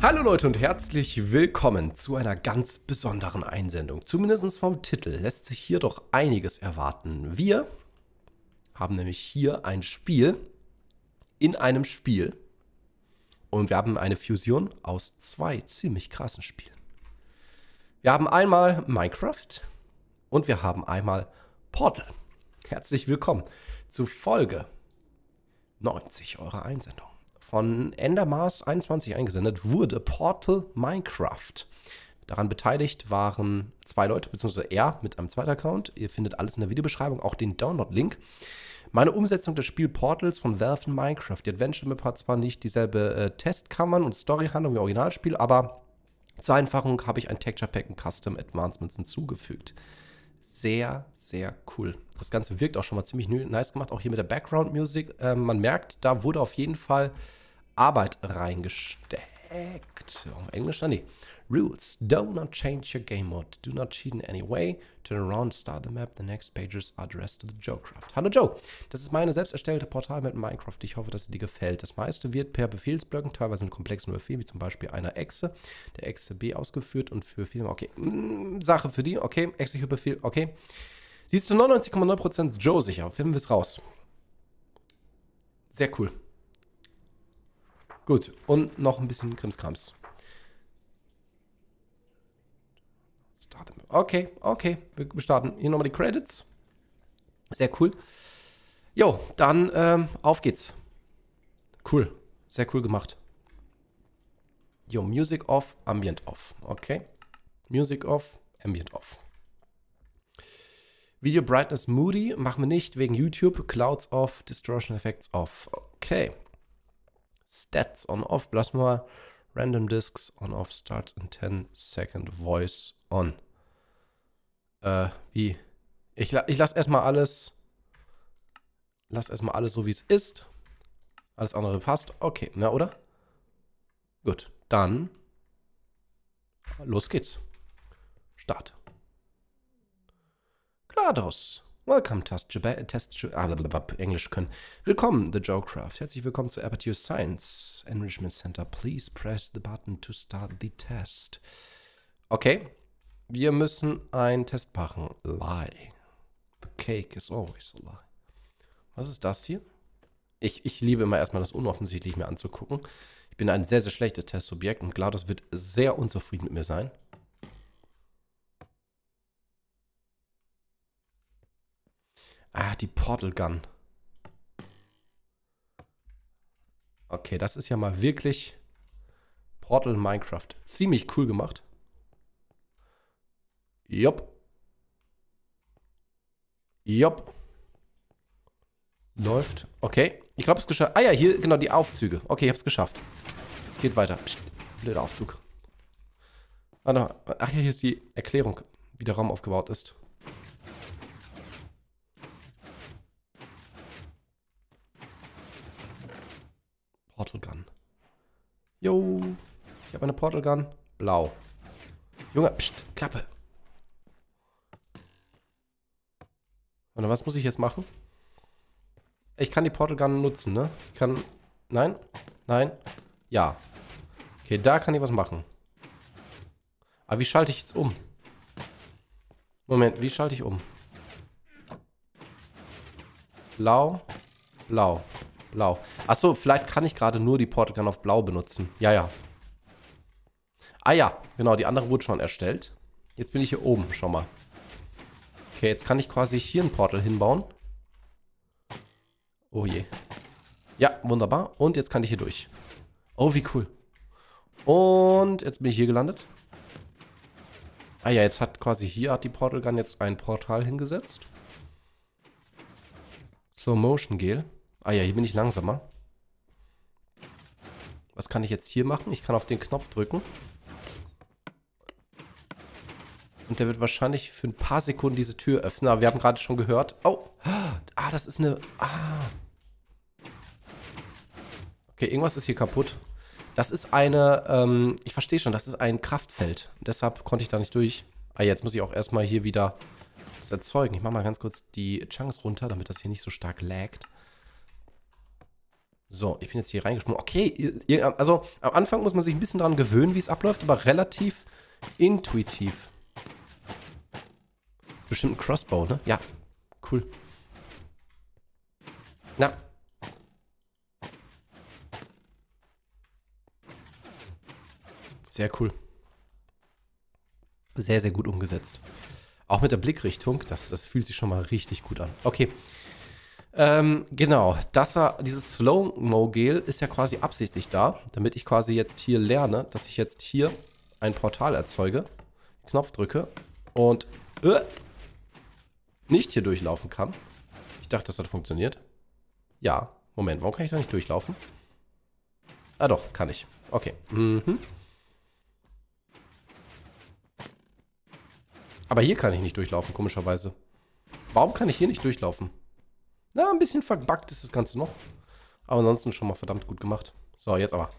Hallo Leute und herzlich willkommen zu einer ganz besonderen Einsendung. Zumindest vom Titel lässt sich hier doch einiges erwarten. Wir haben nämlich hier ein Spiel in einem Spiel und wir haben eine Fusion aus zwei ziemlich krassen Spielen. Wir haben einmal Minecraft und wir haben einmal Portal. Herzlich willkommen zu Folge 90 eurer Einsendung von Endermars21 eingesendet wurde, Portal Minecraft. Daran beteiligt waren zwei Leute, beziehungsweise er mit einem zweiten Account. Ihr findet alles in der Videobeschreibung, auch den Download-Link. Meine Umsetzung des Spiel Portals von Valve in Minecraft. Die Adventure Map hat zwar nicht dieselbe äh, Testkammern und Storyhandlung wie Originalspiel, aber zur Einfachung habe ich ein Texture Pack und Custom Advancements hinzugefügt. Sehr, sehr cool. Das Ganze wirkt auch schon mal ziemlich nice gemacht, auch hier mit der Background-Musik. Äh, man merkt, da wurde auf jeden Fall Arbeit reingesteckt. Auf Englisch dann nee. Rules. Do not change your game mode. Do not cheat in any way. Turn around, start the map. The next pages are addressed to the Joecraft. Hallo Joe. Das ist meine selbst erstellte Portal mit Minecraft. Ich hoffe, dass sie dir gefällt. Das meiste wird per Befehlsblöcken, teilweise mit komplexen Befehlen, wie zum Beispiel einer Exe, der Exe B ausgeführt und für viele, okay, mm, Sache für die, okay, Execute-Befehl, okay. Siehst du 99,9% Joe sicher. Finden wir es raus. Sehr cool. Gut, und noch ein bisschen Krimskrams. Okay, okay, wir starten. Hier nochmal die Credits. Sehr cool. Jo, dann ähm, auf geht's. Cool, sehr cool gemacht. Jo, Music off, Ambient off. Okay. Music off, Ambient off. Video Brightness Moody machen wir nicht wegen YouTube. Clouds off, Distortion Effects off. Okay. Stats on off. Lass mal Random Discs on off starts in 10 second voice on. Äh, wie? Ich, ich lasse erstmal alles. Lass erstmal alles so, wie es ist. Alles andere passt. Okay, na, oder? Gut, dann. Los geht's. Start. GLaDOS. Welcome, Test, Test ah, Englisch können. Willkommen, The Joecraft. Herzlich willkommen zu Aperture Science Enrichment Center. Please press the button to start the test. Okay, wir müssen einen Test machen. Lie. The cake is always a lie. Was ist das hier? Ich, ich liebe immer erstmal das Unoffensichtliche mir anzugucken. Ich bin ein sehr, sehr schlechtes Testsubjekt und GLaDOS wird sehr unzufrieden mit mir sein. Ah, die Portal Gun. Okay, das ist ja mal wirklich Portal Minecraft. Ziemlich cool gemacht. Jopp. Jopp. Läuft. Okay. Ich glaube, es geschafft. Ah ja, hier, genau, die Aufzüge. Okay, ich habe es geschafft. Es geht weiter. Psst, blöder Aufzug. Ah, ach ja, hier ist die Erklärung, wie der Raum aufgebaut ist. Jo. Ich habe eine Portal Gun. Blau. Junge, pst, Klappe. Und was muss ich jetzt machen? Ich kann die Portal Gun nutzen, ne? Ich kann... Nein? Nein? Ja. Okay, da kann ich was machen. Aber wie schalte ich jetzt um? Moment, wie schalte ich um? Blau, blau. Blau. Achso, vielleicht kann ich gerade nur die Portal Gun auf Blau benutzen. Ja, ja. Ah ja, genau, die andere wurde schon erstellt. Jetzt bin ich hier oben, schau mal. Okay, jetzt kann ich quasi hier ein Portal hinbauen. Oh je. Ja, wunderbar. Und jetzt kann ich hier durch. Oh, wie cool. Und jetzt bin ich hier gelandet. Ah ja, jetzt hat quasi hier hat die Portal Gun jetzt ein Portal hingesetzt. Slow Motion Gel. Ah ja, hier bin ich langsamer. Was kann ich jetzt hier machen? Ich kann auf den Knopf drücken. Und der wird wahrscheinlich für ein paar Sekunden diese Tür öffnen. Aber wir haben gerade schon gehört. Oh! Ah, das ist eine... Ah! Okay, irgendwas ist hier kaputt. Das ist eine... Ähm, ich verstehe schon, das ist ein Kraftfeld. Deshalb konnte ich da nicht durch. Ah, jetzt muss ich auch erstmal hier wieder das erzeugen. Ich mache mal ganz kurz die Chunks runter, damit das hier nicht so stark laggt. So, ich bin jetzt hier reingesprungen. Okay, also am Anfang muss man sich ein bisschen daran gewöhnen, wie es abläuft, aber relativ intuitiv. Bestimmt ein Crossbow, ne? Ja, cool. Na. Sehr cool. Sehr, sehr gut umgesetzt. Auch mit der Blickrichtung, das, das fühlt sich schon mal richtig gut an. Okay, ähm, genau, das war, dieses Slow-Mo-Gel ist ja quasi absichtlich da, damit ich quasi jetzt hier lerne, dass ich jetzt hier ein Portal erzeuge, Knopf drücke und äh, nicht hier durchlaufen kann. Ich dachte, das hat funktioniert. Ja, Moment, warum kann ich da nicht durchlaufen? Ah doch, kann ich. Okay. Mhm. Aber hier kann ich nicht durchlaufen, komischerweise. Warum kann ich hier nicht durchlaufen? Na, ein bisschen verbuggt ist das Ganze noch. Aber ansonsten schon mal verdammt gut gemacht. So, jetzt aber.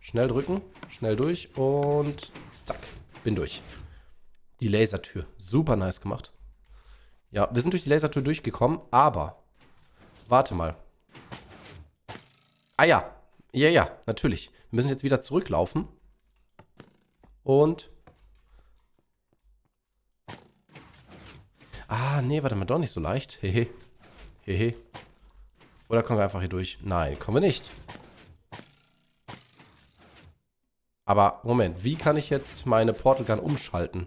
Schnell drücken, schnell durch und zack, bin durch. Die Lasertür. Super nice gemacht. Ja, wir sind durch die Lasertür durchgekommen, aber... Warte mal. Ah ja, ja, ja, natürlich. Wir müssen jetzt wieder zurücklaufen. Und... Ah, nee, warte mal, doch nicht so leicht. Hehe. Hehe. Oder kommen wir einfach hier durch? Nein, kommen wir nicht. Aber Moment, wie kann ich jetzt meine Portal Gun umschalten?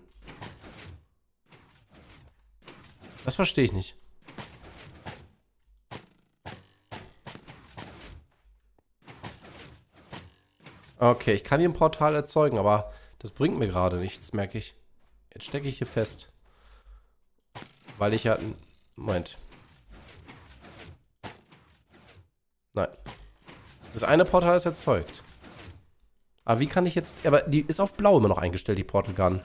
Das verstehe ich nicht. Okay, ich kann hier ein Portal erzeugen, aber das bringt mir gerade nichts, merke ich. Jetzt stecke ich hier fest. Weil ich ja... Moment. Nein. Das eine Portal ist erzeugt. Aber wie kann ich jetzt... Aber die ist auf blau immer noch eingestellt, die Portal Gun.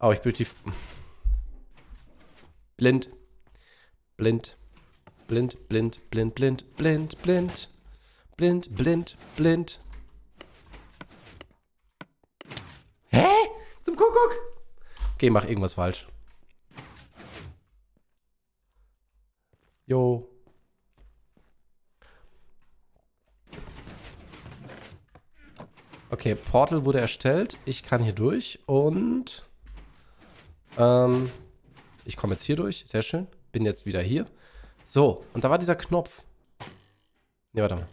Aber oh, ich bin die... Blind. Blind. Blind, blind, blind, blind, blind, blind. Blind, blind, blind. Hä? Zum Kuckuck. Okay, mach irgendwas falsch. Jo. Okay, Portal wurde erstellt. Ich kann hier durch und... Ähm, ich komme jetzt hier durch. Sehr schön. Bin jetzt wieder hier. So, und da war dieser Knopf. Ne, warte mal.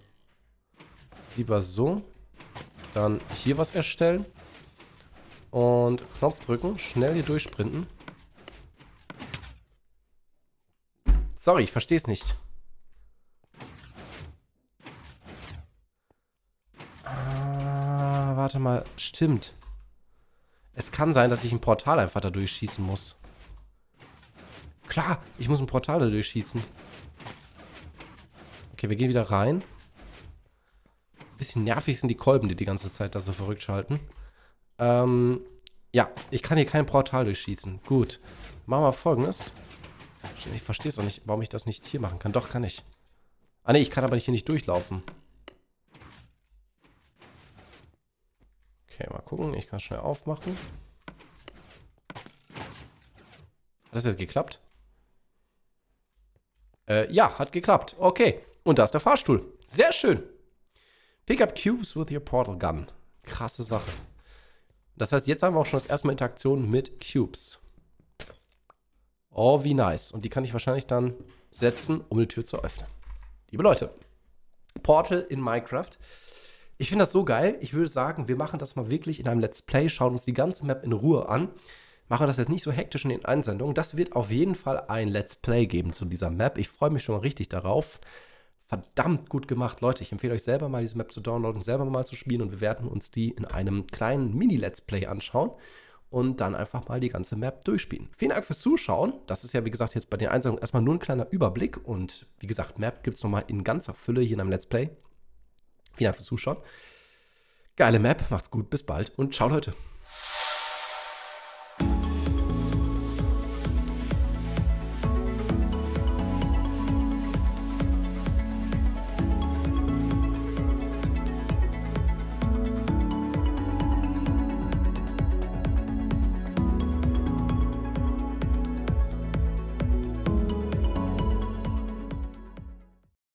Lieber so. Dann hier was erstellen. Und Knopf drücken. Schnell hier durchsprinten. Sorry, ich verstehe es nicht. Ah, warte mal. Stimmt. Es kann sein, dass ich ein Portal einfach da durchschießen muss. Klar, ich muss ein Portal da durchschießen. Okay, wir gehen wieder rein. Bisschen nervig sind die Kolben, die die ganze Zeit da so verrückt schalten. Ähm, ja, ich kann hier kein Portal durchschießen. Gut, machen wir folgendes. Ich verstehe es auch nicht, warum ich das nicht hier machen kann. Doch, kann ich. Ah ne, ich kann aber hier nicht durchlaufen. Okay, mal gucken. Ich kann schnell aufmachen. Hat das jetzt geklappt? Äh, ja, hat geklappt. Okay. Und da ist der Fahrstuhl. Sehr schön. Pick up cubes with your portal gun. Krasse Sache. Das heißt, jetzt haben wir auch schon das erste Mal Interaktion mit Cubes. Oh, wie nice. Und die kann ich wahrscheinlich dann setzen, um eine Tür zu öffnen. Liebe Leute, Portal in Minecraft. Ich finde das so geil. Ich würde sagen, wir machen das mal wirklich in einem Let's Play, schauen uns die ganze Map in Ruhe an. Machen das jetzt nicht so hektisch in den Einsendungen. Das wird auf jeden Fall ein Let's Play geben zu dieser Map. Ich freue mich schon mal richtig darauf. Verdammt gut gemacht, Leute. Ich empfehle euch selber mal diese Map zu downloaden, selber mal zu spielen und wir werden uns die in einem kleinen Mini-Let's Play anschauen und dann einfach mal die ganze Map durchspielen. Vielen Dank fürs Zuschauen. Das ist ja, wie gesagt, jetzt bei den Einstellungen erstmal nur ein kleiner Überblick. Und wie gesagt, Map gibt es nochmal in ganzer Fülle hier in einem Let's Play. Vielen Dank fürs Zuschauen. Geile Map, macht's gut, bis bald und ciao Leute.